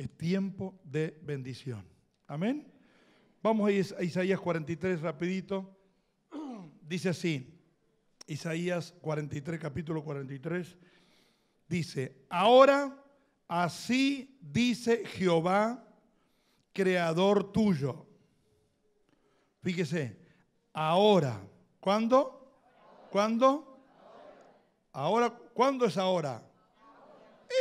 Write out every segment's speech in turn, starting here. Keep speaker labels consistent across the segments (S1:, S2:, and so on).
S1: Es tiempo de bendición. Amén. Vamos a Isaías 43 rapidito. Dice así, Isaías 43, capítulo 43, dice, ahora así dice Jehová, creador tuyo. Fíjese, ahora, ¿cuándo? ¿Cuándo? Ahora. ¿cuándo es ahora?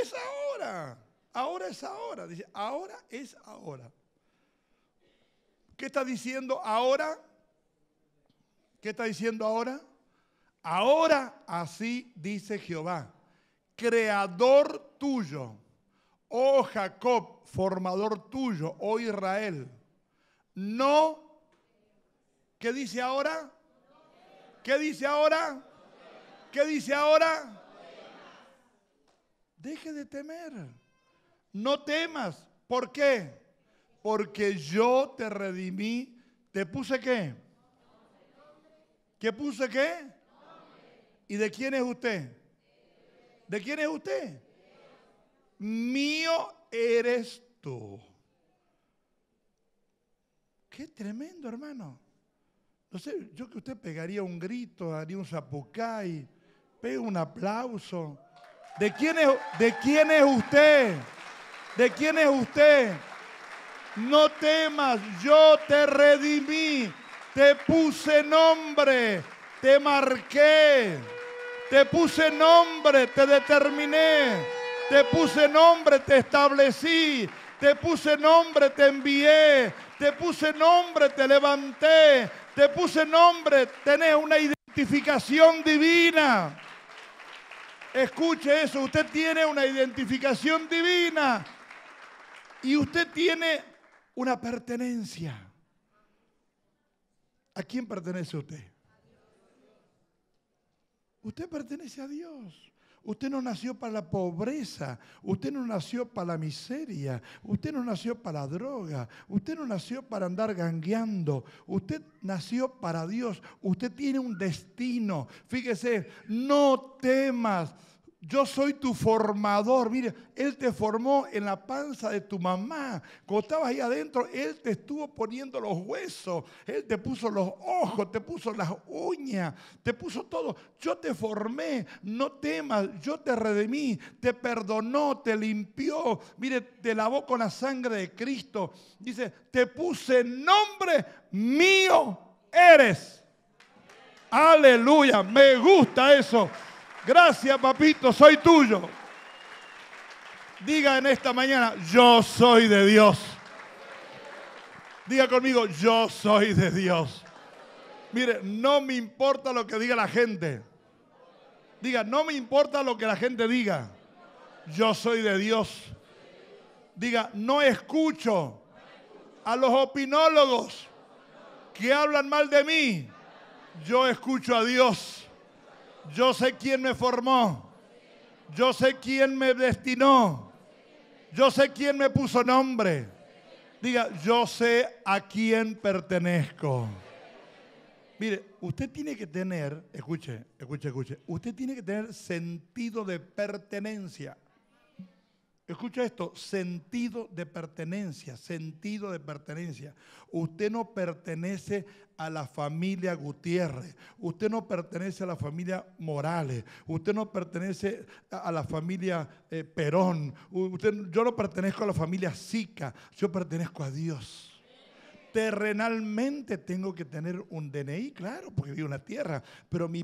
S1: Es ahora. Ahora es ahora, dice, ahora es ahora. ¿Qué está diciendo ahora? ¿Qué está diciendo ahora? Ahora así dice Jehová, creador tuyo, oh Jacob, formador tuyo, oh Israel. No, ¿qué dice ahora? ¿Qué dice ahora? ¿Qué dice ahora? Deje de temer no temas. ¿Por qué? Porque yo te redimí. ¿Te puse qué? ¿Qué puse qué? ¿Y de quién es usted? ¿De quién es usted? Mío eres tú. Qué tremendo, hermano. No sé, yo que usted pegaría un grito, haría un zapucay, pega un aplauso. ¿De quién es, de quién es usted? ¿De quién es usted? No temas, yo te redimí, te puse nombre, te marqué, te puse nombre, te determiné, te puse nombre, te establecí, te puse nombre, te envié, te puse nombre, te levanté, te puse nombre, tenés una identificación divina. Escuche eso, usted tiene una identificación divina. Y usted tiene una pertenencia. ¿A quién pertenece usted? Usted pertenece a Dios. Usted no nació para la pobreza, usted no nació para la miseria, usted no nació para la droga, usted no nació para andar gangueando, usted nació para Dios, usted tiene un destino. Fíjese, no temas, yo soy tu formador. Mire, Él te formó en la panza de tu mamá. Cuando estabas ahí adentro, Él te estuvo poniendo los huesos. Él te puso los ojos, te puso las uñas, te puso todo. Yo te formé, no temas, yo te redimí, te perdonó, te limpió. Mire, te lavó con la sangre de Cristo. Dice, te puse nombre mío eres. Aleluya, me gusta eso. Gracias, papito, soy tuyo. Diga en esta mañana, yo soy de Dios. Diga conmigo, yo soy de Dios. Mire, no me importa lo que diga la gente. Diga, no me importa lo que la gente diga. Yo soy de Dios. Diga, no escucho a los opinólogos que hablan mal de mí. Yo escucho a Dios. Yo sé quién me formó. Yo sé quién me destinó. Yo sé quién me puso nombre. Diga, yo sé a quién pertenezco. Mire, usted tiene que tener, escuche, escuche, escuche, usted tiene que tener sentido de pertenencia. Escucha esto, sentido de pertenencia, sentido de pertenencia. Usted no pertenece a la familia Gutiérrez, usted no pertenece a la familia Morales, usted no pertenece a la familia eh, Perón, yo no pertenezco a la familia Sica, yo pertenezco a Dios terrenalmente tengo que tener un DNI, claro, porque vivo en la tierra, pero mi,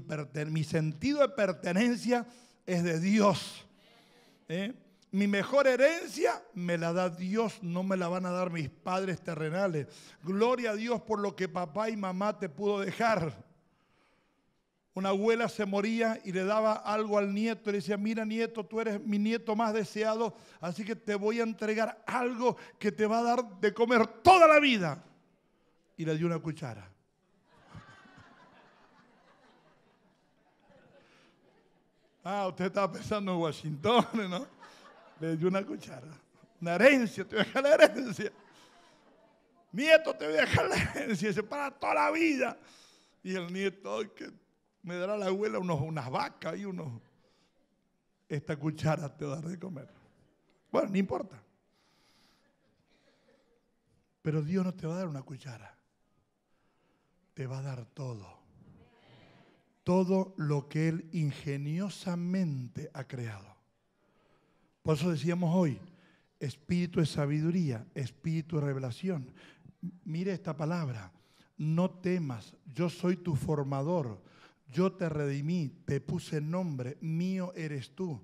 S1: mi sentido de pertenencia es de Dios. ¿Eh? Mi mejor herencia me la da Dios, no me la van a dar mis padres terrenales. Gloria a Dios por lo que papá y mamá te pudo dejar. Una abuela se moría y le daba algo al nieto. Le decía, mira nieto, tú eres mi nieto más deseado, así que te voy a entregar algo que te va a dar de comer toda la vida. Y le dio una cuchara. Ah, usted estaba pensando en Washington, ¿no? Le dio una cuchara. Una herencia, te voy a dejar la herencia. Nieto, te voy a dejar la herencia. Se para toda la vida. Y el nieto, que me dará la abuela unos, unas vacas y unos. Esta cuchara te va a dar de comer. Bueno, no importa. Pero Dios no te va a dar una cuchara. Te va a dar todo. Todo lo que Él ingeniosamente ha creado. Por eso decíamos hoy, espíritu es sabiduría, espíritu es revelación. Mire esta palabra, no temas, yo soy tu formador, yo te redimí, te puse nombre, mío eres tú.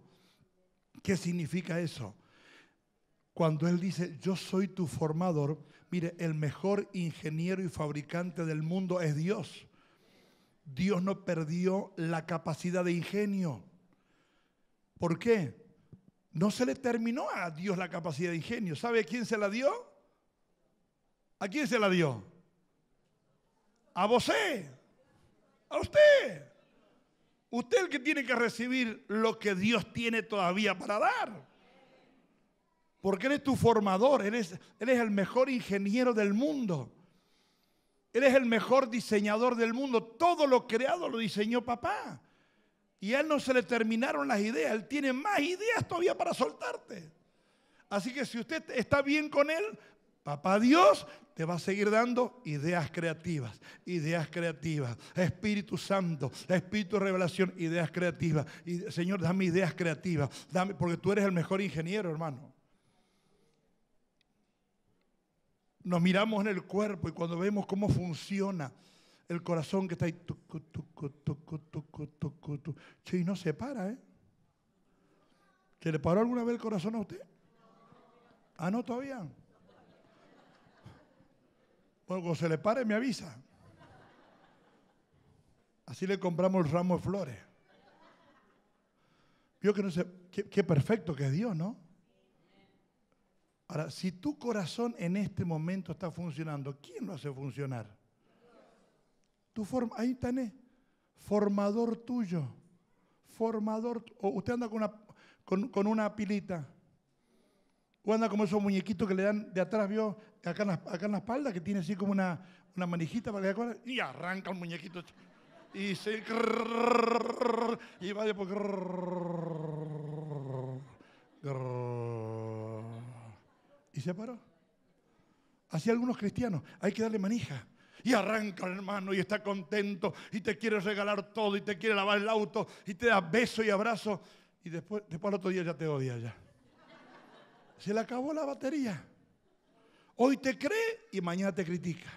S1: ¿Qué significa eso? Cuando Él dice, yo soy tu formador, mire, el mejor ingeniero y fabricante del mundo es Dios. Dios no perdió la capacidad de ingenio. ¿Por qué? No se le terminó a Dios la capacidad de ingenio. ¿Sabe quién se la dio? ¿A quién se la dio? A vos. A usted. Usted es el que tiene que recibir lo que Dios tiene todavía para dar. Porque Él es tu formador, eres el mejor ingeniero del mundo. Eres es el mejor diseñador del mundo. Todo lo creado lo diseñó papá. Y a él no se le terminaron las ideas, él tiene más ideas todavía para soltarte. Así que si usted está bien con él, papá Dios te va a seguir dando ideas creativas, ideas creativas, Espíritu Santo, Espíritu de revelación, ideas creativas. Y, Señor, dame ideas creativas, dame, porque tú eres el mejor ingeniero, hermano. Nos miramos en el cuerpo y cuando vemos cómo funciona, el corazón que está ahí, tucu, no se para, ¿eh? ¿Se le paró alguna vez el corazón a usted? Ah, no, todavía. Bueno, cuando se le pare, me avisa. Así le compramos el ramo de flores. Yo que no sé, qué, qué perfecto que es Dios, ¿no? Ahora, si tu corazón en este momento está funcionando, ¿quién lo hace funcionar? Tu forma, ahí formador tuyo, formador, o usted anda con una, con, una pilita, o anda como esos muñequitos que le dan de atrás, vio, acá en la, acá en la espalda, que tiene así como una, una manijita para que y arranca el muñequito. Y se. Y va después. Y se paró. Así algunos cristianos, hay que darle manija, y arranca el hermano y está contento y te quiere regalar todo y te quiere lavar el auto y te da beso y abrazo y después, después al otro día ya te odia ya. Se le acabó la batería. Hoy te cree y mañana te critica.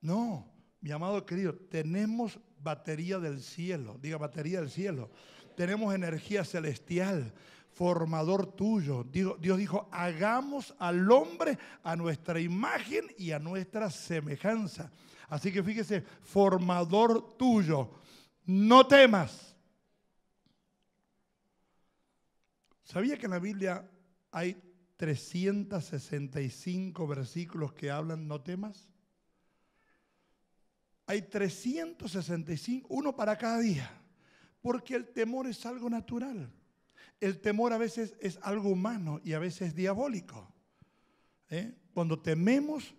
S1: No, mi amado querido, tenemos batería del cielo, diga batería del cielo. Tenemos energía celestial formador tuyo. Dios dijo, hagamos al hombre a nuestra imagen y a nuestra semejanza. Así que fíjese, formador tuyo, no temas. ¿Sabía que en la Biblia hay 365 versículos que hablan no temas? Hay 365, uno para cada día, porque el temor es algo natural el temor a veces es algo humano y a veces diabólico. ¿eh? Cuando tememos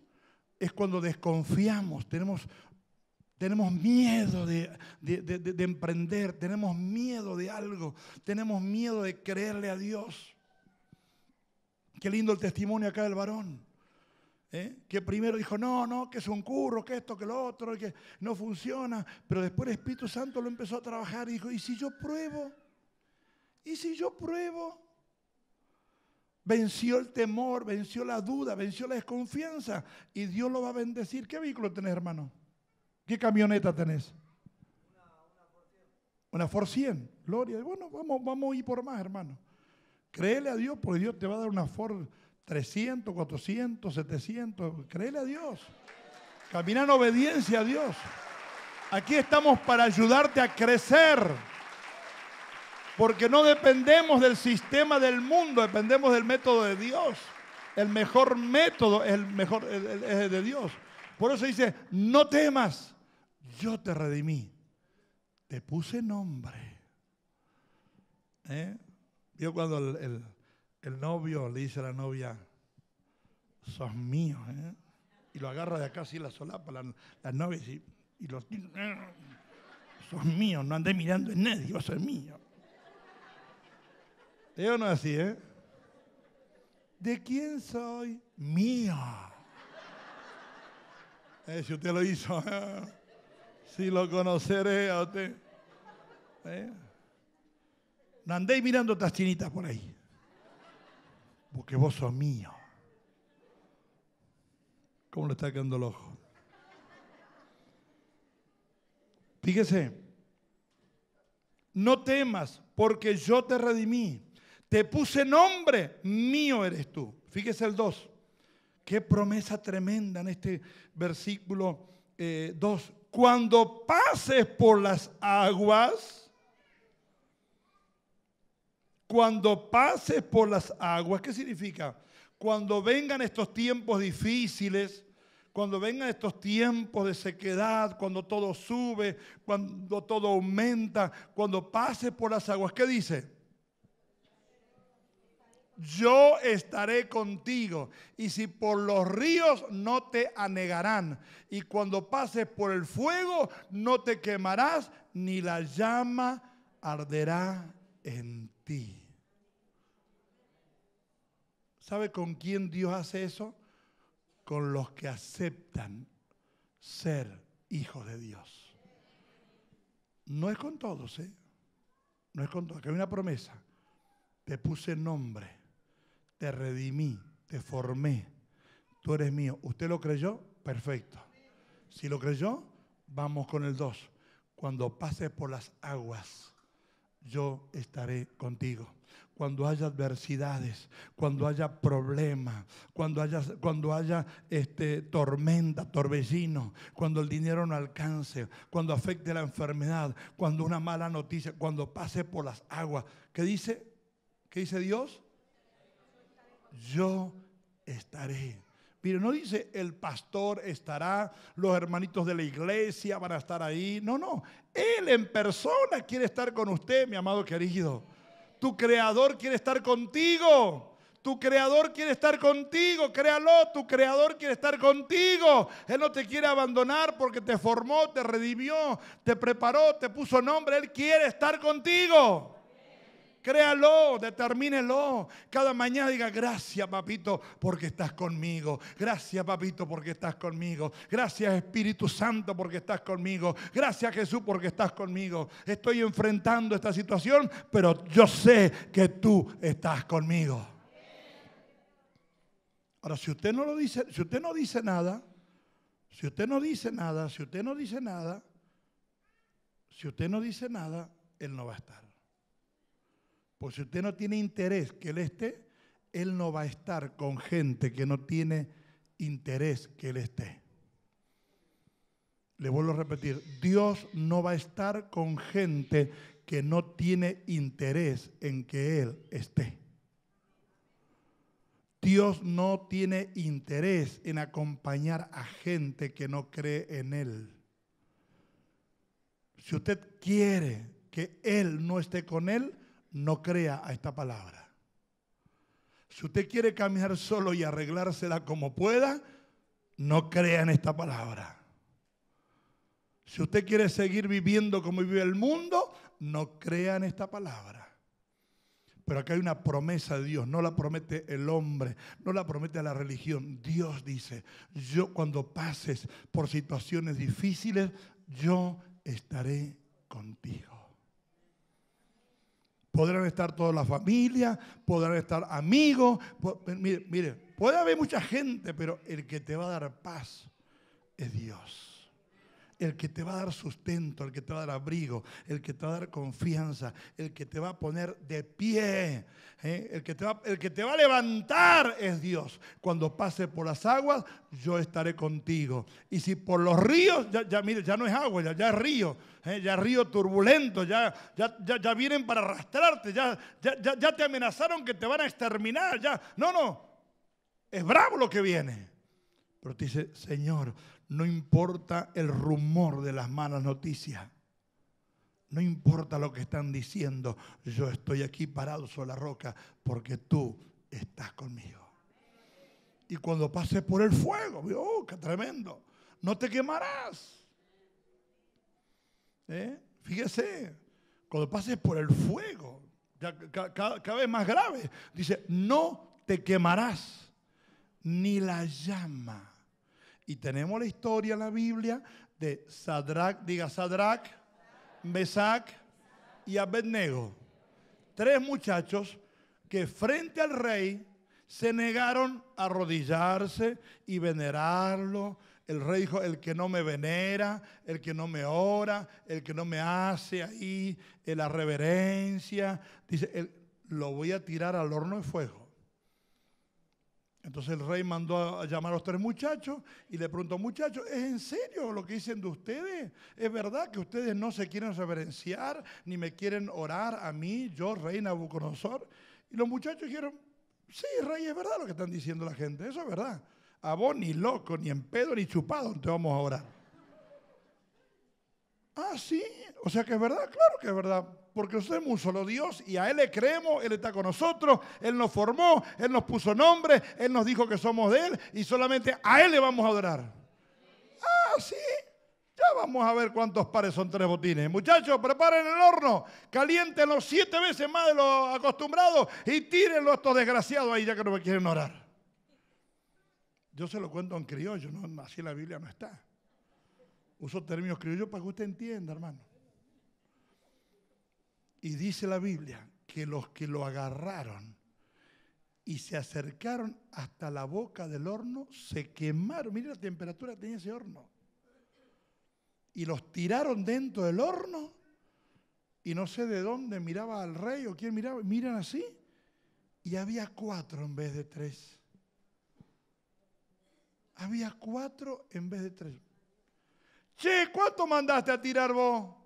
S1: es cuando desconfiamos, tenemos, tenemos miedo de, emprender, tenemos miedo de algo, tenemos miedo de creerle a Dios. Qué lindo el testimonio acá del varón. ¿eh? Que primero dijo, no, no, que es un curro, que esto, que lo otro, que no funciona. Pero después el Espíritu Santo lo empezó a trabajar y dijo, ¿y si yo pruebo? ¿Y si yo pruebo? Venció el temor, venció la duda, venció la desconfianza y Dios lo va a bendecir. ¿Qué vehículo tenés, hermano? ¿Qué camioneta tenés? Una, una Ford 100. Gloria. Bueno, vamos, vamos a ir por más, hermano. Créele a Dios, porque Dios te va a dar una Ford 300, 400, 700. Créele a Dios. Camina en obediencia a Dios. Aquí estamos para ayudarte a crecer. Porque no dependemos del sistema del mundo, dependemos del método de Dios. El mejor método es el mejor es de Dios. Por eso dice, no temas, yo te redimí. Te puse nombre. ¿Eh? Yo cuando el, el, novio le dice a la novia, sos mío, ¿eh? y lo agarra de acá así la solapa, la, la novia, y, los... Sos mío, no andé mirando en nadie, vos sos mío. Yo no es así, eh? ¿De quién soy? Mío. Eh, si usted lo hizo, si lo conoceré a usted. ¿Eh? No andéis mirando estas chinitas por ahí. Porque vos sos mío. ¿Cómo le está quedando el ojo? Fíjese. No temas, porque yo te redimí te puse nombre, mío eres tú. Fíjese el 2. Qué promesa tremenda en este versículo 2. Eh, cuando pases por las aguas, cuando pases por las aguas, ¿qué significa? Cuando vengan estos tiempos difíciles, cuando vengan estos tiempos de sequedad, cuando todo sube, cuando todo aumenta, cuando pases por las aguas, ¿qué dice? yo estaré contigo. Y si por los ríos no te anegarán. Y cuando pases por el fuego no te quemarás, ni la llama arderá en ti. ¿Sabe con quién Dios hace eso? Con los que aceptan ser hijos de Dios. No es con todos, ¿eh? No es con todos. Que hay una promesa. Te puse nombre te redimí, te formé, tú eres mío. ¿Usted lo creyó? Perfecto. Si lo creyó, vamos con el 2. Cuando pase por las aguas, yo estaré contigo. Cuando haya adversidades, cuando haya problemas, cuando haya, cuando haya este, tormenta, torbellino, cuando el dinero no alcance, cuando afecte la enfermedad, cuando una mala noticia, cuando pase por las aguas. ¿Qué dice? ¿Qué dice Dios? yo estaré. Pero no dice el pastor estará, los hermanitos de la iglesia van a estar ahí. No, no. Él en persona quiere estar con usted, mi amado querido. Tu creador quiere estar contigo. Tu creador quiere estar contigo, créalo, tu creador quiere estar contigo. Él no te quiere abandonar porque te formó, te redimió, te preparó, te puso nombre. Él quiere estar contigo. Créalo, determínelo. Cada mañana diga, gracias papito porque estás conmigo. Gracias papito porque estás conmigo. Gracias Espíritu Santo porque estás conmigo. Gracias Jesús porque estás conmigo. Estoy enfrentando esta situación, pero yo sé que tú estás conmigo. Ahora, si usted no lo dice, si usted no dice nada, si usted no dice nada, si usted no dice nada, si usted no dice nada, él no va a estar. Pues si usted no tiene interés que Él esté, Él no va a estar con gente que no tiene interés que Él esté. Le vuelvo a repetir, Dios no va a estar con gente que no tiene interés en que Él esté. Dios no tiene interés en acompañar a gente que no cree en Él. Si usted quiere que Él no esté con Él, no crea a esta palabra. Si usted quiere caminar solo y arreglársela como pueda, no crea en esta palabra. Si usted quiere seguir viviendo como vive el mundo, no crea en esta palabra. Pero acá hay una promesa de Dios, no la promete el hombre, no la promete la religión. Dios dice, yo cuando pases por situaciones difíciles, yo estaré contigo podrán estar toda la familia, podrán estar amigos. Eh, mire, puede haber mucha gente, pero el que te va a dar paz es Dios el que te va a dar sustento, el que te va a dar abrigo, el que te va a dar confianza, el que te va a poner de pie, ¿eh? el, que te va, el que te va a levantar es Dios. Cuando pase por las aguas, yo estaré contigo. Y si por los ríos, ya, ya no es agua, ya, es río, ¿eh? ya es río turbulento, ya, ya, ya, vienen para arrastrarte, ya, ya, ya te amenazaron que te van a exterminar, ya. No, no, es bravo lo que viene. Pero te dice, Señor, no importa el rumor de las malas noticias. No importa lo que están diciendo. Yo estoy aquí parado sobre la roca porque tú estás conmigo. Y cuando pases por el fuego, oh, qué tremendo. No te quemarás. ¿Eh? Fíjese, cuando pases por el fuego, cada vez más grave, dice, no te quemarás, ni la llama y tenemos la historia en la Biblia de Sadrach, diga Sadrach, Mesac y Abednego. Tres muchachos que frente al rey se negaron a arrodillarse y venerarlo. El rey dijo, el que no me venera, el que no me ora, el que no me hace ahí eh, la reverencia, dice, lo voy a tirar al horno de fuego. Entonces el rey mandó a llamar a los tres muchachos y le preguntó, muchachos, ¿es en serio lo que dicen de ustedes? ¿Es verdad que ustedes no se quieren reverenciar ni me quieren orar a mí, yo, rey Nabucodonosor? Y los muchachos dijeron, sí, rey, es verdad lo que están diciendo la gente, eso es verdad. A vos ni loco, ni en pedo, ni chupado te vamos a orar. ah, sí, o sea que es verdad, claro que es verdad porque usted es un solo Dios y a Él le creemos, Él está con nosotros, Él nos formó, Él nos puso nombre, Él nos dijo que somos de Él y solamente a Él le vamos a adorar. Ah, sí. Ya vamos a ver cuántos pares son tres botines. Muchachos, preparen el horno, caliéntenlo siete veces más de lo acostumbrado y tírenlo a estos desgraciados ahí ya que no me quieren orar. Yo se lo cuento en criollo, ¿no? así la Biblia no está. Uso términos criollos para que usted entienda, hermano. Y dice la Biblia que los que lo agarraron y se acercaron hasta la boca del horno, se quemaron. Mira la temperatura que tenía ese horno. Y los tiraron dentro del horno y no sé de dónde miraba al rey o quién miraba. Miran así y había cuatro en vez de tres. Había cuatro en vez de tres. Che, ¿cuánto mandaste a tirar vos?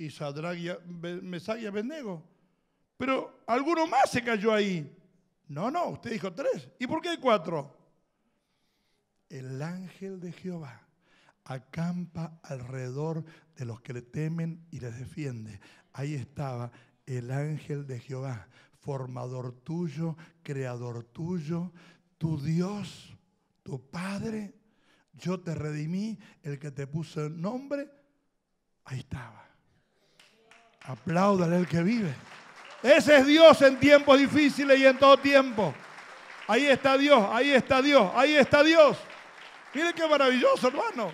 S1: y Sadrach y Mesach Pero alguno más se cayó ahí. No, no, usted dijo tres. ¿Y por qué hay cuatro? El ángel de Jehová acampa alrededor de los que le temen y les defiende. Ahí estaba el ángel de Jehová, formador tuyo, creador tuyo, tu Dios, tu Padre. Yo te redimí, el que te puso el nombre, ahí estaba. Apláudale el que vive. Ese es Dios en tiempos difíciles y en todo tiempo. Ahí está Dios, ahí está Dios, ahí está Dios. Miren qué maravilloso, hermano.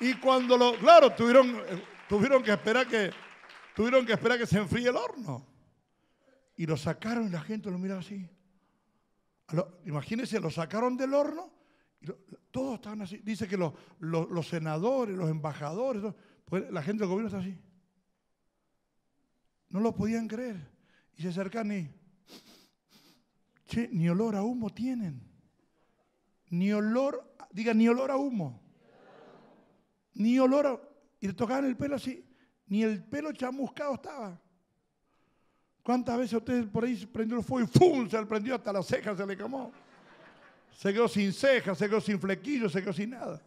S1: Y cuando lo, claro, tuvieron, eh, tuvieron que esperar que, tuvieron que esperar que se enfríe el horno. Y lo sacaron y la gente lo miraba así. imagínense, lo sacaron del horno y todos estaban así. Dice que los senadores, los embajadores, pues la gente del gobierno está así. No lo podían creer. Y se acercan y. Che, ni olor a humo tienen. Ni olor, diga, ni olor a humo. Ni olor a. Y le tocaban el pelo así. Ni el pelo chamuscado estaba. ¿Cuántas veces ustedes por ahí prendió el fuego y ¡fum! Se le prendió hasta las cejas, se le quemó. Se quedó sin cejas, se quedó sin flequillo, se quedó sin nada.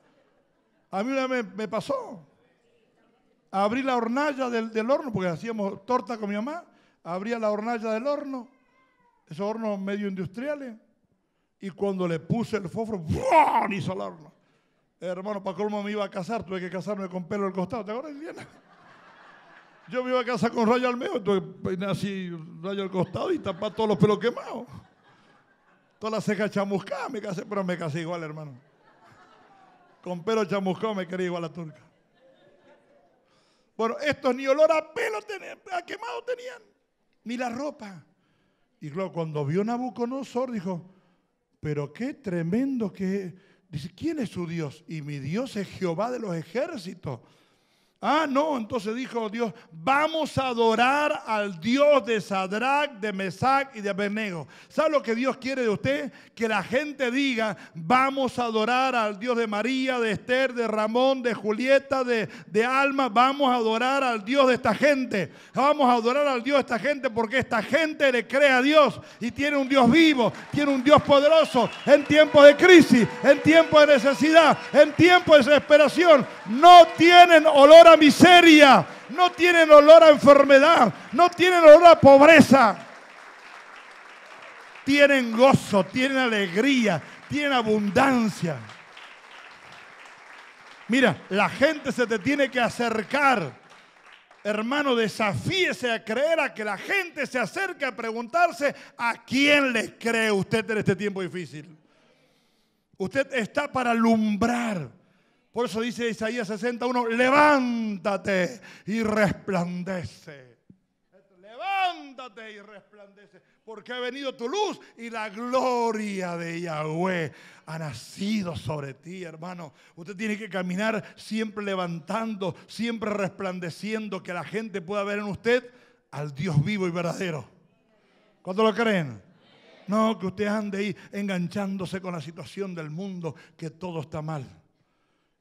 S1: A mí una vez me pasó abrí la hornalla del, horno, porque hacíamos torta con mi mamá, abría la hornalla del horno, esos hornos medio industriales, y cuando le puse el fósforo, ¡buah! hizo el horno. Hermano, para colmo me iba a casar, tuve que casarme con pelo al costado, ¿te acuerdas, Liliana? Yo me iba a casar con rayo al medio, entonces así rayo al costado y tapar todos los pelos quemados. Todas las cejas chamuscadas me casé, pero me casé igual, hermano. Con pelo chamuscado me quería igual a la turca. Bueno, estos ni olor a pelo tenían, a quemado tenían, ni la ropa. Y luego cuando vio Nabucodonosor dijo, pero qué tremendo que... Dice, ¿quién es su Dios? Y mi Dios es Jehová de los ejércitos Ah, no, entonces dijo Dios, vamos a adorar al Dios de Sadrach, de Mesac y de Abednego. ¿Sabe lo que Dios quiere de usted? Que la gente diga, vamos a adorar al Dios de María, de Esther, de Ramón, de Julieta, de, de Alma. Vamos a adorar al Dios de esta gente. Vamos a adorar al Dios de esta gente porque esta gente le cree a Dios y tiene un Dios vivo, tiene un Dios poderoso en tiempos de crisis, en tiempos de necesidad, en tiempos de desesperación. No tienen olor a miseria, no tienen olor a enfermedad, no tienen olor a pobreza. Tienen gozo, tienen alegría, tienen abundancia. Mira, la gente se te tiene que acercar. Hermano, desafíese a creer a que la gente se acerque a preguntarse a quién les cree usted en este tiempo difícil. Usted está para alumbrar. Por eso dice Isaías 61, levántate y resplandece. Levántate y resplandece, porque ha venido tu luz y la gloria de Yahweh ha nacido sobre ti, hermano. Usted tiene que caminar siempre levantando, siempre resplandeciendo, que la gente pueda ver en usted al Dios vivo y verdadero. ¿Cuánto lo creen? No, que usted ande ahí enganchándose con la situación del mundo, que todo está mal.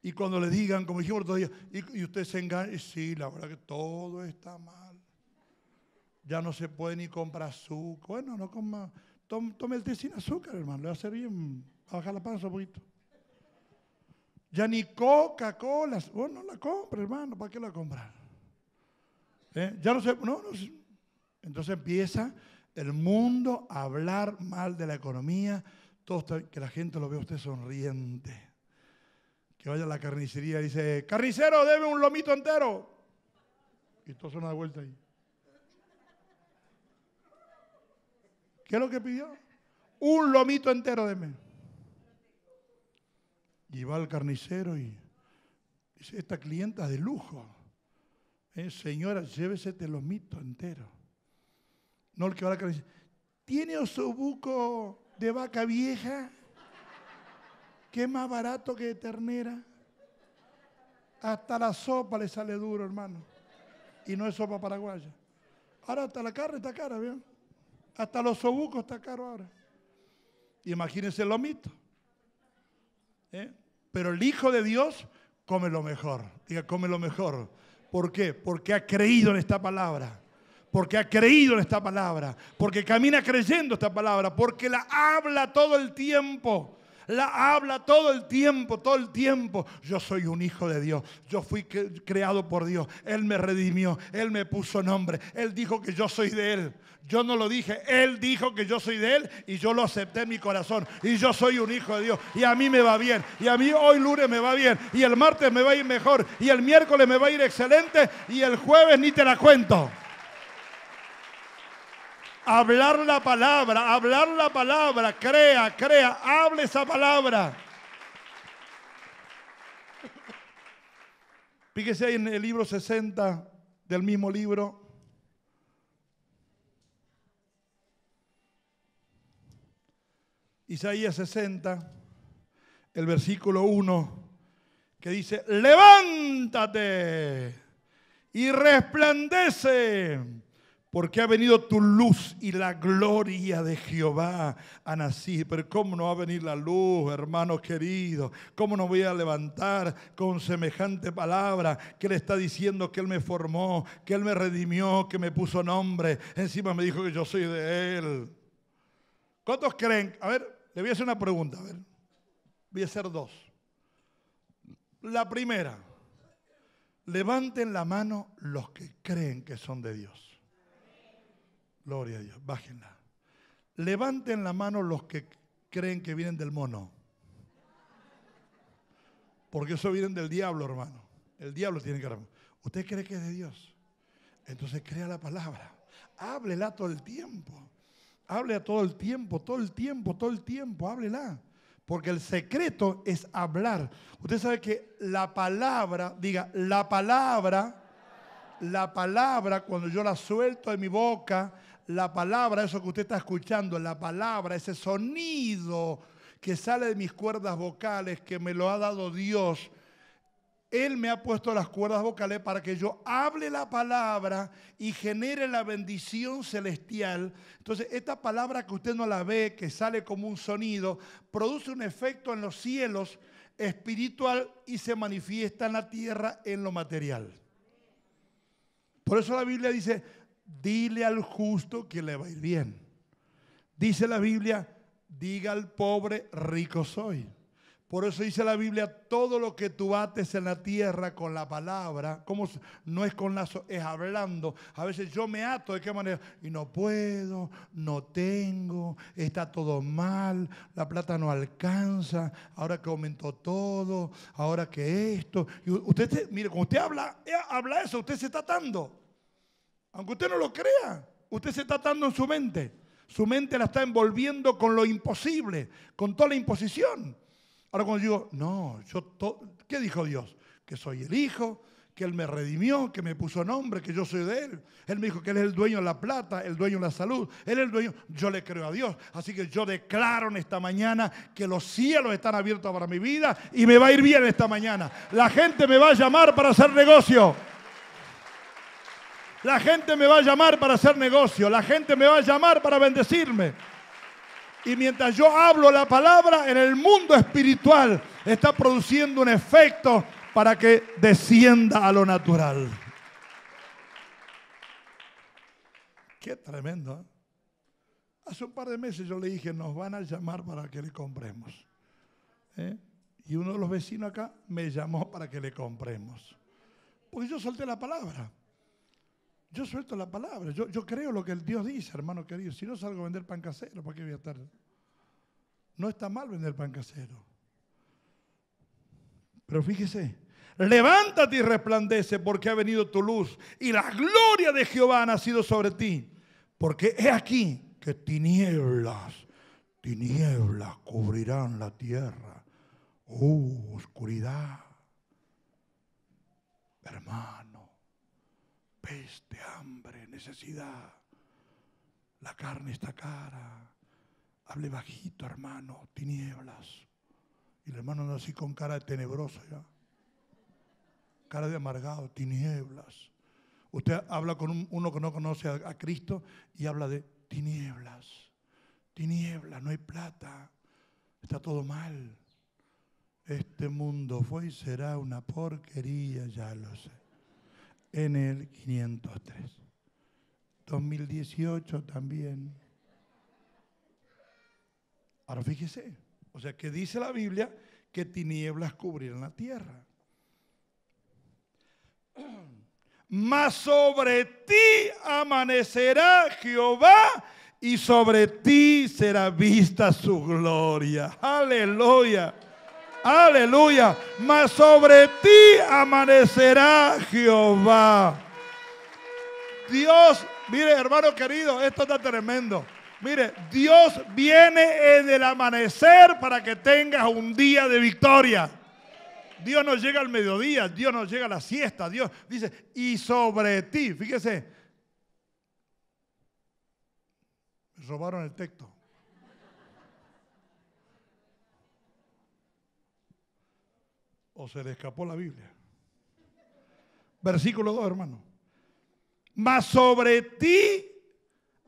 S1: Y cuando le digan, como dijimos otro día, y, usted se engaña, sí, la verdad que todo está mal. Ya no se puede ni comprar azúcar. Bueno, no coma. Tome, el té sin azúcar, hermano. Le va a hacer bien. Va a bajar la panza un poquito. Ya ni Coca-Cola. Bueno, no la compra, hermano. ¿Para qué la comprar? ¿Eh? Ya no se. No, Entonces empieza el mundo a hablar mal de la economía. que la gente lo vea usted sonriente que vaya a la carnicería y dice, carnicero, debe un lomito entero. Y todo suena de vuelta ahí. ¿Qué es lo que pidió? Un lomito entero de mí. Y va al carnicero y dice, esta clienta de lujo. Eh, señora, llévese este lomito entero. No el que va a la carnicería. ¿Tiene osobuco de vaca vieja? ¿Qué más barato que ternera? Hasta la sopa le sale duro, hermano. Y no es sopa paraguaya. Ahora hasta la carne está cara, bien. Hasta los sobucos está caro ahora. Imagínense lo mito. ¿Eh? Pero el Hijo de Dios come lo mejor. Diga, come lo mejor. ¿Por qué? Porque ha creído en esta palabra. Porque ha creído en esta palabra. Porque camina creyendo esta palabra. Porque la habla todo el tiempo. La habla todo el tiempo, todo el tiempo. Yo soy un hijo de Dios. Yo fui creado por Dios. Él me redimió. Él me puso nombre. Él dijo que yo soy de Él. Yo no lo dije. Él dijo que yo soy de Él y yo lo acepté en mi corazón. Y yo soy un hijo de Dios. Y a mí me va bien. Y a mí hoy lunes me va bien. Y el martes me va a ir mejor. Y el miércoles me va a ir excelente. Y el jueves ni te la cuento. Hablar la palabra, hablar la palabra, crea, crea, hable esa palabra. Fíjese ahí en el libro 60 del mismo libro. Isaías 60, el versículo 1, que dice, levántate y resplandece porque ha venido tu luz y la gloria de Jehová a Nací. Pero ¿cómo no va a venir la luz, hermanos queridos. ¿Cómo no voy a levantar con semejante palabra que le está diciendo que Él me formó, que Él me redimió, que me puso nombre? Encima me dijo que yo soy de Él. ¿Cuántos creen? A ver, le voy a hacer una pregunta. ver, voy a hacer dos. La primera, levanten la mano los que creen que son de Dios. Gloria a Dios, bájenla. Levanten la mano los que creen que vienen del mono. Porque eso vienen del diablo, hermano. El diablo tiene que... Usted cree que es de Dios. Entonces crea la palabra. Háblela todo el tiempo. Háblela todo el tiempo, todo el tiempo, todo el tiempo. Háblela. Porque el secreto es hablar. Usted sabe que la palabra, diga, la palabra, la palabra, cuando yo la suelto de mi boca, la palabra, eso que usted está escuchando, la palabra, ese sonido que sale de mis cuerdas vocales, que me lo ha dado Dios. Él me ha puesto las cuerdas vocales para que yo hable la palabra y genere la bendición celestial. Entonces, esta palabra que usted no la ve, que sale como un sonido, produce un efecto en los cielos espiritual y se manifiesta en la tierra en lo material. Por eso la Biblia dice, dile al justo que le va a ir bien. Dice la Biblia, diga al pobre, rico soy. Por eso dice la Biblia, todo lo que tú ates en la tierra con la palabra, como no es con lazo, es hablando. A veces yo me ato de qué manera, y no puedo, no tengo, está todo mal, la plata no alcanza, ahora que aumentó todo, ahora que esto. Y usted, mire, cuando usted habla, eh, habla eso, usted se está atando. Aunque usted no lo crea, usted se está atando en su mente. Su mente la está envolviendo con lo imposible, con toda la imposición. Ahora cuando digo, no, yo ¿qué dijo Dios? Que soy el hijo, que Él me redimió, que me puso nombre, que yo soy de Él. Él me dijo que Él es el dueño de la plata, el dueño de la salud, Él es el dueño. Yo le creo a Dios. Así que yo declaro en esta mañana que los cielos están abiertos para mi vida y me va a ir bien esta mañana. La gente me va a llamar para hacer negocio. La gente me va a llamar para hacer negocio. La gente me va a llamar para bendecirme. Y mientras yo hablo la palabra, en el mundo espiritual está produciendo un efecto para que descienda a lo natural. Qué tremendo. ¿eh? Hace un par de meses yo le dije, nos van a llamar para que le compremos. ¿Eh? Y uno de los vecinos acá me llamó para que le compremos. Pues yo solté la palabra. Yo suelto la palabra, yo, creo lo que el Dios dice, hermano querido. Si no salgo a vender pan casero, ¿para qué voy a estar? No está mal vender pan casero. Pero fíjese, levántate y resplandece porque ha venido tu luz y la gloria de Jehová ha nacido sobre ti. Porque he aquí que tinieblas, tinieblas cubrirán la tierra. Oh, oscuridad. Hermano peste, hambre, necesidad. La carne está cara. Hable bajito, hermano, tinieblas. Y el hermano no así con cara de tenebroso ya. Cara de amargado, tinieblas. Usted habla con uno que no conoce a Cristo y habla de tinieblas. Tinieblas, no hay plata. Está todo mal. Este mundo fue y será una porquería, ya lo sé en el 503. 2018 también. Ahora fíjese, o sea que dice la Biblia que tinieblas cubrirán la tierra. Mas sobre ti amanecerá Jehová y sobre ti será vista su gloria. Aleluya. Aleluya. Mas sobre ti amanecerá Jehová. Dios, mire hermano querido, esto está tremendo. Mire, Dios viene en el amanecer para que tengas un día de victoria. Dios no llega al mediodía, Dios no llega a la siesta. Dios dice, y sobre ti, fíjese, robaron el texto. o se le escapó la Biblia. Versículo 2, hermano. Mas sobre ti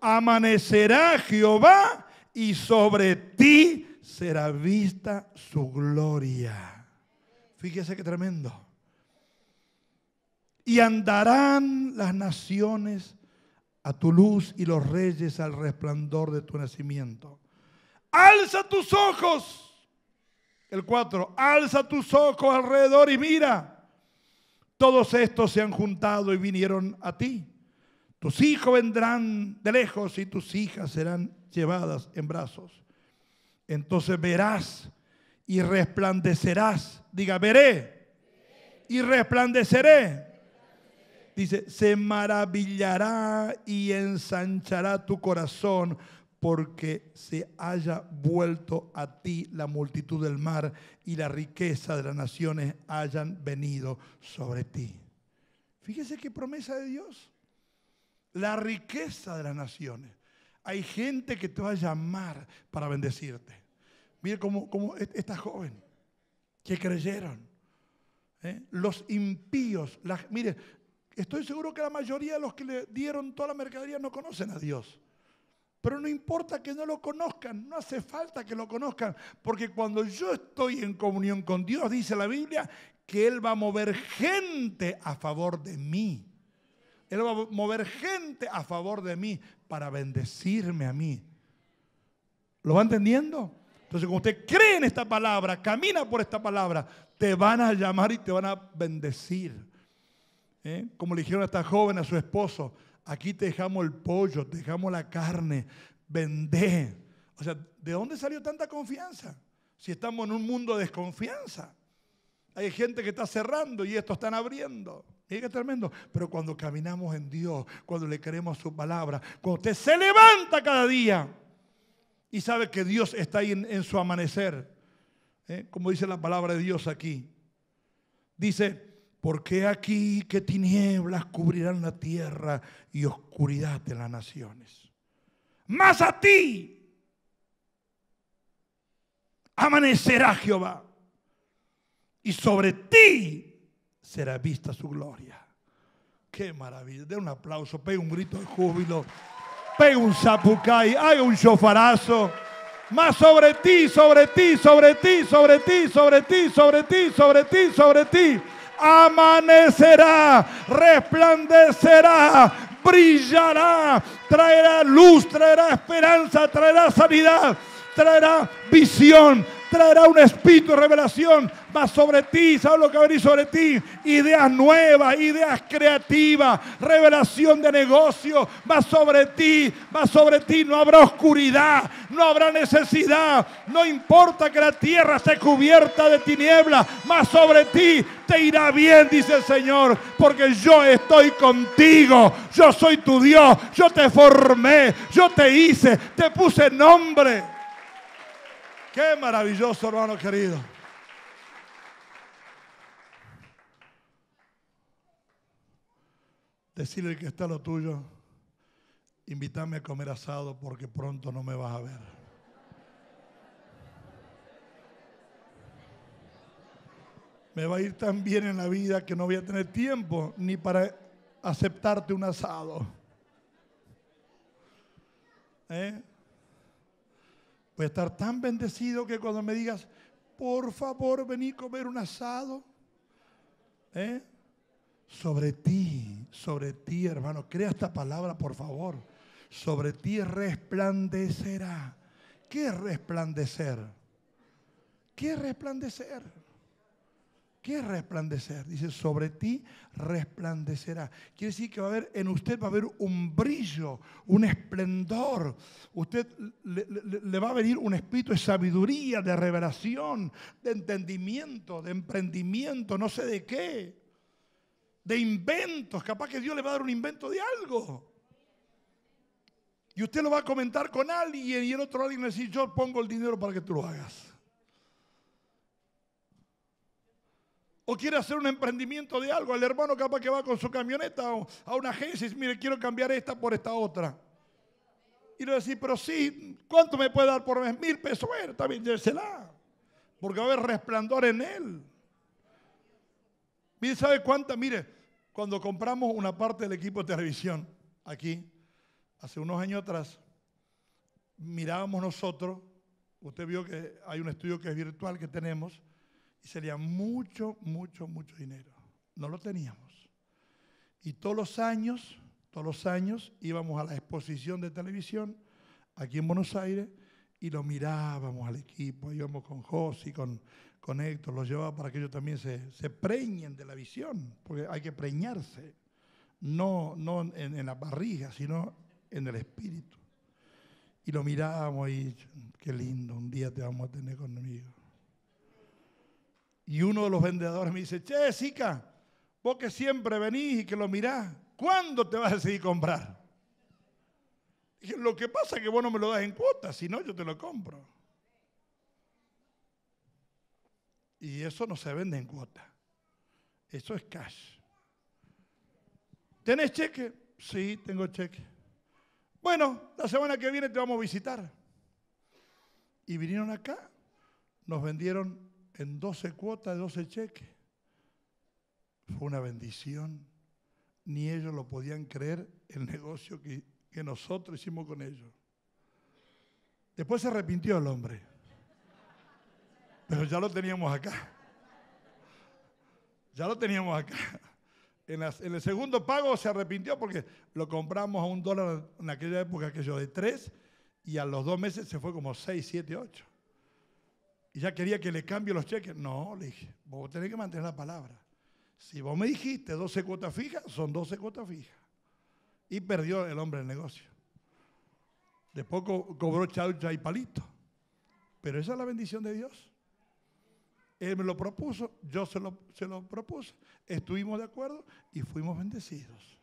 S1: amanecerá Jehová y sobre ti será vista su gloria. Fíjese qué tremendo. Y andarán las naciones a tu luz y los reyes al resplandor de tu nacimiento. Alza tus ojos el 4, alza tus ojos alrededor y mira. Todos estos se han juntado y vinieron a ti. Tus hijos vendrán de lejos y tus hijas serán llevadas en brazos. Entonces verás y resplandecerás. Diga, veré y resplandeceré. Dice, se maravillará y ensanchará tu corazón porque se haya vuelto a ti la multitud del mar y la riqueza de las naciones hayan venido sobre ti. Fíjese qué promesa de Dios. La riqueza de las naciones. Hay gente que te va a llamar para bendecirte. Mire cómo, e-, esta joven que creyeron. ¿eh? Los impíos. mire, estoy seguro que la mayoría de los que le dieron toda la mercadería no conocen a Dios. Pero no importa que no lo conozcan, no hace falta que lo conozcan, porque cuando yo estoy en comunión con Dios, dice la Biblia, que Él va a mover gente a favor de mí. Él va a mover gente a favor de mí para bendecirme a mí. ¿Lo va entendiendo? Entonces, cuando usted cree en esta palabra, camina por esta palabra, te van a llamar y te van a bendecir. ¿Eh? Como le dijeron a esta joven, a su esposo, Aquí te dejamos el pollo, te dejamos la carne, vende. O sea, ¿de dónde salió tanta confianza? Si estamos en un mundo de desconfianza. Hay gente que está cerrando y estos están abriendo. Mira qué tremendo. Pero cuando caminamos en Dios, cuando le queremos su palabra, cuando usted se levanta cada día y sabe que Dios está ahí en, su amanecer, ¿eh? como dice la palabra de Dios aquí, dice, porque aquí que tinieblas cubrirán la tierra y oscuridad de las naciones. Más a ti amanecerá Jehová y sobre ti será vista su gloria. Qué maravilla. De un aplauso, pegue un grito de júbilo, pegue un zapucay, Hay un chofarazo. Más sobre ti, sobre ti, sobre ti, sobre ti, sobre ti, sobre ti, sobre ti. Sobre ti amanecerá, resplandecerá, brillará, traerá luz, traerá esperanza, traerá sanidad, traerá visión, traerá un espíritu de revelación, va sobre ti. ¿Sabes lo que va a venir sobre ti? Ideas nuevas, ideas creativas, revelación de negocio. Va sobre ti, va sobre ti. No habrá oscuridad, no habrá necesidad. No importa que la tierra esté cubierta de tinieblas, más sobre ti te irá bien, dice el Señor, porque yo estoy contigo. Yo soy tu Dios, yo te formé, yo te hice, te puse nombre. Qué maravilloso, hermano querido. decirle que está lo tuyo, invítame a comer asado porque pronto no me vas a ver. Me va a ir tan bien en la vida que no voy a tener tiempo ni para aceptarte un asado. ¿Eh? Voy a estar tan bendecido que cuando me digas, por favor, vení a comer un asado, ¿eh? sobre ti, sobre ti, hermano. Crea esta palabra, por favor. Sobre ti resplandecerá. ¿Qué resplandecer? ¿Qué resplandecer? ¿Qué resplandecer? Dice, sobre ti resplandecerá. Quiere decir que va a haber, en usted va a haber un brillo, un esplendor. Usted le, le va a venir un espíritu de sabiduría, de revelación, de entendimiento, de emprendimiento, no sé de qué de inventos. Capaz que Dios le va a dar un invento de algo. Y usted lo va a comentar con alguien y el otro alguien le dice, yo pongo el dinero para que tú lo hagas. O quiere hacer un emprendimiento de algo. El hermano capaz que va con su camioneta a una agencia y dice, mire, quiero cambiar esta por esta otra. Y le decir, pero sí, ¿cuánto me puede dar por mes? Mil pesos. Bueno, también désela. Porque va a haber resplandor en él. Mire, ¿sabe cuánta? Mire, cuando compramos una parte del equipo de televisión aquí, hace unos años atrás, mirábamos nosotros, usted vio que hay un estudio que es virtual que tenemos, y sería mucho, mucho, mucho dinero. No lo teníamos. Y todos los años, todos los años íbamos a la exposición de televisión aquí en Buenos Aires y lo mirábamos al equipo, íbamos con José, con conecto Héctor, los llevaba para que ellos también se, preñen de la visión, porque hay que preñarse, no, no en, la barriga, sino en el espíritu. Y lo mirábamos y, qué lindo, un día te vamos a tener conmigo. Y uno de los vendedores me dice, che, Zika, vos que siempre venís y que lo mirás, ¿cuándo te vas a decidir comprar? dije, lo que pasa es que vos no me lo das en cuotas, si no yo te lo compro. Y eso no se vende en cuota. Eso es cash. ¿Tenés cheque? Sí, tengo cheque. Bueno, la semana que viene te vamos a visitar. Y vinieron acá, nos vendieron en 12 cuotas, 12 cheques. Fue una bendición. Ni ellos lo podían creer el negocio que, que nosotros hicimos con ellos. Después se arrepintió el hombre. Pero ya lo teníamos acá. Ya lo teníamos acá. En, el segundo pago se arrepintió porque lo compramos a un dólar en aquella época, aquello de tres, y a los dos meses se fue como seis, siete, ocho. Y ya quería que le cambie los cheques. No, le dije, vos tenés que mantener la palabra. Si vos me dijiste 12 cuotas fijas, son 12 cuotas fijas. Y perdió el hombre el negocio. Después poco cobró chaucha y palito. Pero esa es la bendición de Dios. Él me lo propuso, yo se lo, se lo propuse, estuvimos de acuerdo y fuimos bendecidos.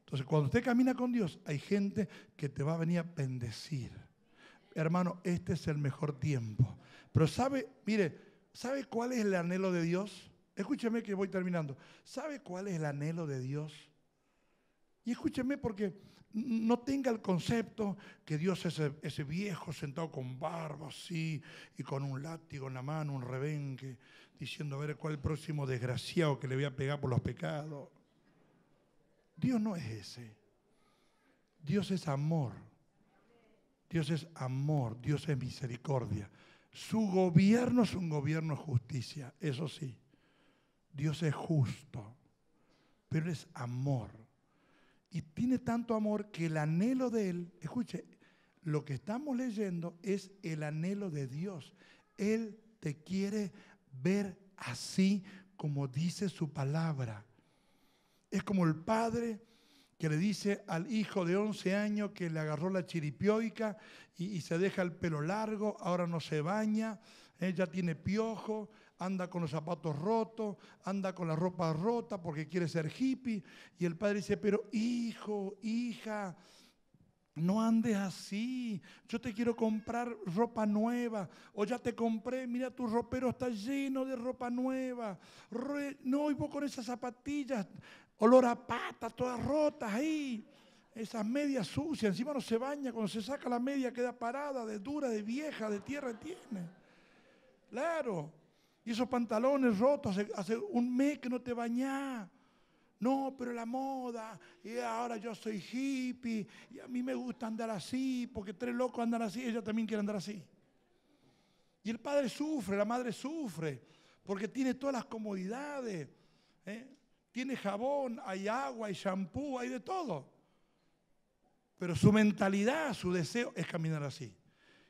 S1: Entonces, cuando usted camina con Dios, hay gente que te va a venir a bendecir. Hermano, este es el mejor tiempo. Pero sabe, mire, ¿sabe cuál es el anhelo de Dios? Escúcheme que voy terminando. ¿Sabe cuál es el anhelo de Dios? Y escúcheme porque no tenga el concepto que Dios es ese, viejo sentado con barba así y con un látigo en la mano, un rebenque, diciendo a ver cuál es el próximo desgraciado que le voy a pegar por los pecados. Dios no es ese. Dios es amor. Dios es amor, Dios es misericordia. Su gobierno es un gobierno de justicia, eso sí. Dios es justo, pero es amor y tiene tanto amor que el anhelo de Él, escuche, lo que estamos leyendo es el anhelo de Dios. Él te quiere ver así como dice su palabra. Es como el padre que le dice al hijo de 11 años que le agarró la chiripioica y, se deja el pelo largo, ahora no se baña, ella eh, tiene piojo, anda con los zapatos rotos, anda con la ropa rota porque quiere ser hippie. Y el padre dice, pero hijo, hija, no andes así. Yo te quiero comprar ropa nueva. O ya te compré, mira tu ropero está lleno de ropa nueva. no, y vos con esas zapatillas, olor a pata, todas rotas ahí. Esas medias sucias, encima no se baña, cuando se saca la media queda parada, de dura, de vieja, de tierra tiene. Claro, y esos pantalones rotos hace, un mes que no te bañá No, pero la moda, y ahora yo soy hippie, y a mí me gusta andar así, porque tres locos andan así, ella también quiere andar así. Y el padre sufre, la madre sufre, porque tiene todas las comodidades. ¿eh? Tiene jabón, hay agua, hay shampoo, hay de todo. Pero su mentalidad, su deseo es caminar así.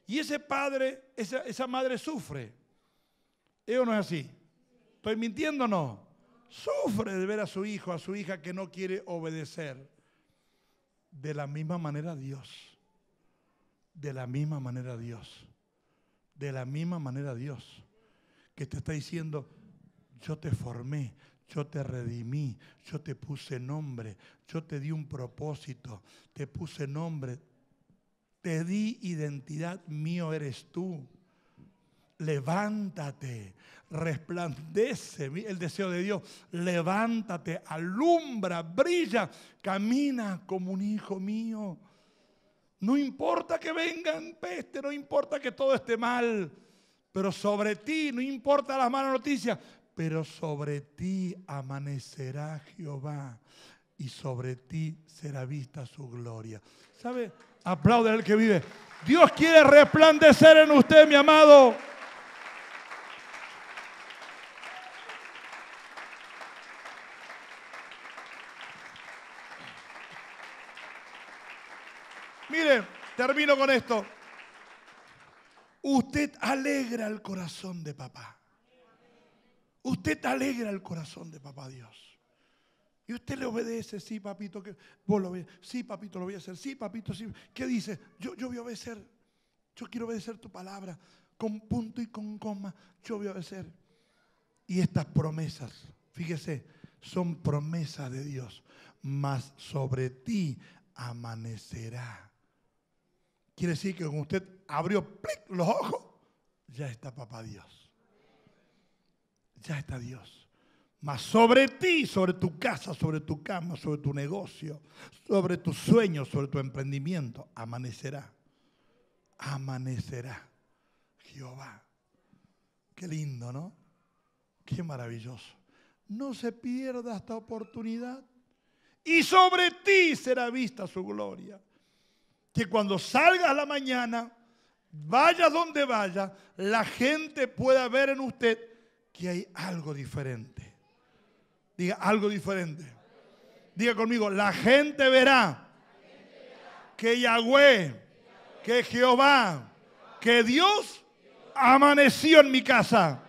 S1: Y ese padre, esa, esa madre sufre. Eso no es así? ¿Estoy mintiendo no? Sufre de ver a su hijo, a su hija que no quiere obedecer. De la misma manera Dios. De la misma manera Dios. De la misma manera Dios. Que te está diciendo, yo te formé, yo te redimí, yo te puse nombre, yo te di un propósito, te puse nombre, te di identidad, mío eres tú levántate, resplandece el deseo de Dios, levántate, alumbra, brilla, camina como un hijo mío. No importa que vengan peste, no importa que todo esté mal, pero sobre ti, no importa las malas noticias, pero sobre ti amanecerá Jehová y sobre ti será vista su gloria. ¿Sabe? Aplaude al que vive. Dios quiere resplandecer en usted, mi amado. termino con esto. Usted alegra el corazón de papá. Usted alegra el corazón de papá Dios. Y usted le obedece, sí, papito, que vos lo sí, papito, lo voy a hacer, sí, papito, sí. ¿Qué dice? Yo, yo voy a obedecer, yo quiero obedecer tu palabra, con punto y con coma, yo voy a obedecer. Y estas promesas, fíjese, son promesas de Dios, mas sobre ti amanecerá Quiere decir que cuando usted abrió los ojos, ya está papá Dios. Ya está Dios. Mas sobre ti, sobre tu casa, sobre tu cama, sobre tu negocio, sobre tus sueños, sobre tu emprendimiento, amanecerá. Amanecerá Jehová. Qué lindo, ¿no? Qué maravilloso. No se pierda esta oportunidad. Y sobre ti será vista su gloria que cuando salgas la mañana, vaya donde vaya, la gente pueda ver en usted que hay algo diferente. Diga algo diferente. Diga conmigo, la gente verá que Yahweh, que Jehová, que Dios amaneció en mi casa,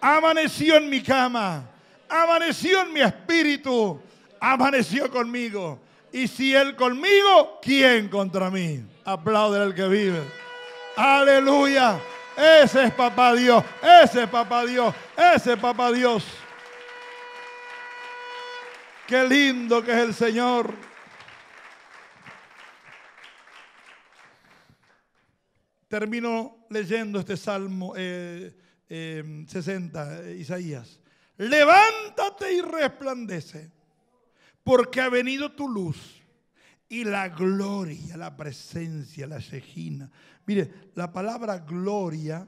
S1: amaneció en mi cama, amaneció en mi espíritu, amaneció conmigo. Y si Él conmigo, ¿quién contra mí? Aplaude al que vive. Aleluya. Ese es papá Dios. Ese es papá Dios. Ese es papá Dios. Qué lindo que es el Señor. Termino leyendo este Salmo 60, eh, eh, eh, Isaías. Levántate y resplandece porque ha venido tu luz y la gloria, la presencia, la shejina. Mire, la palabra gloria,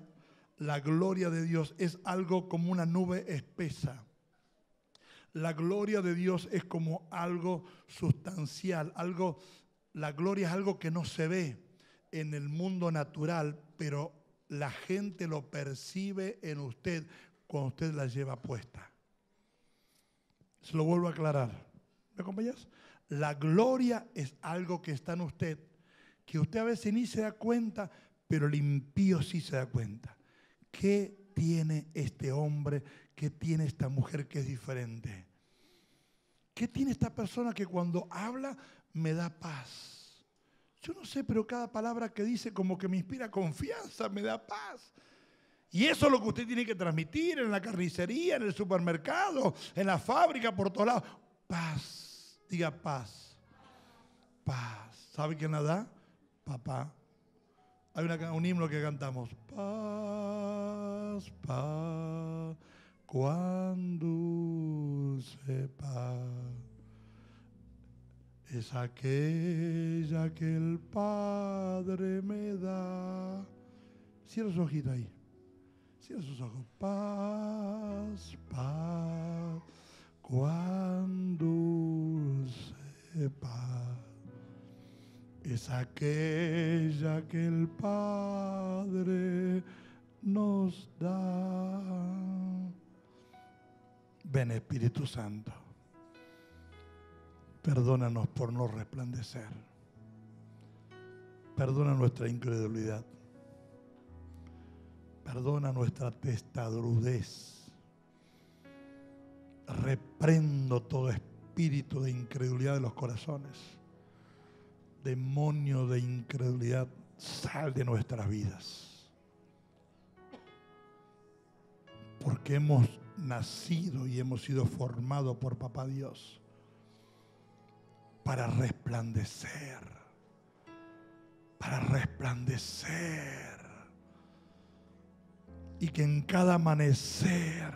S1: la gloria de Dios es algo como una nube espesa. La gloria de Dios es como algo sustancial, algo la gloria es algo que no se ve en el mundo natural, pero la gente lo percibe en usted cuando usted la lleva puesta. Se lo vuelvo a aclarar. ¿Me acompañas? La gloria es algo que está en usted, que usted a veces ni se da cuenta, pero el impío sí se da cuenta. ¿Qué tiene este hombre? ¿Qué tiene esta mujer que es diferente? ¿Qué tiene esta persona que cuando habla me da paz? Yo no sé, pero cada palabra que dice como que me inspira confianza, me da paz. Y eso es lo que usted tiene que transmitir en la carnicería, en el supermercado, en la fábrica, por todos lados. Paz. Diga paz. Paz. ¿Sabe qué nada? Papá. Hay un himno que cantamos. Paz, paz, cuando sepa. Es aquella que el Padre me da. Cierra sus ojitos ahí. Cierra sus ojos. Paz, paz cuando sepa es aquella que el Padre nos da. Ven Espíritu Santo, perdónanos por no resplandecer. Perdona nuestra incredulidad. Perdona nuestra testadrudez. Reprendo todo espíritu de incredulidad de los corazones. Demonio de incredulidad, sal de nuestras vidas. Porque hemos nacido y hemos sido formados por Papá Dios para resplandecer, para resplandecer. Y que en cada amanecer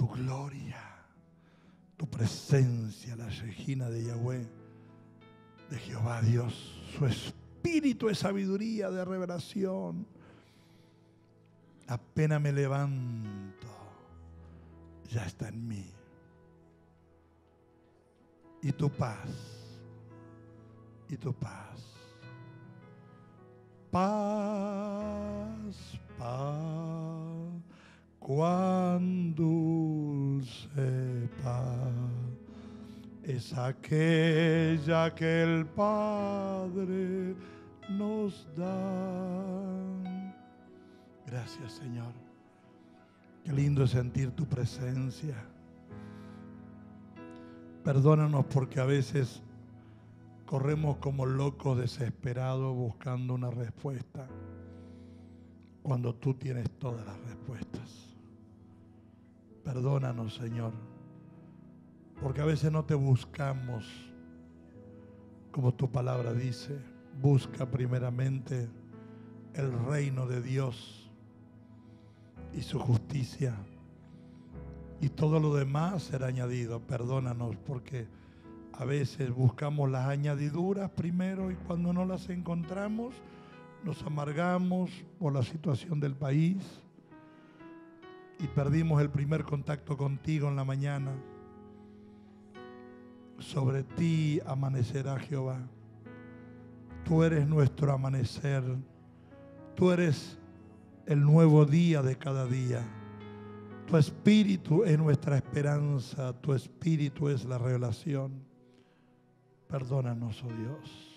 S1: tu gloria, tu presencia, la Regina de Yahweh, de Jehová Dios. Su espíritu de sabiduría, de revelación. Apenas me levanto, ya está en mí. Y tu paz, y tu paz. Paz, paz cuán dulce paz es aquella que el Padre nos da. Gracias Señor. Qué lindo es sentir tu presencia. Perdónanos porque a veces corremos como locos desesperados buscando una respuesta cuando tú tienes todas las respuestas. Perdónanos, Señor, porque a veces no te buscamos como tu palabra dice. Busca primeramente el reino de Dios y su justicia. Y todo lo demás será añadido. Perdónanos porque a veces buscamos las añadiduras primero y cuando no las encontramos nos amargamos por la situación del país y perdimos el primer contacto contigo en la mañana. Sobre ti amanecerá Jehová. Tú eres nuestro amanecer. Tú eres el nuevo día de cada día. Tu espíritu es nuestra esperanza. Tu espíritu es la revelación. Perdónanos, oh Dios.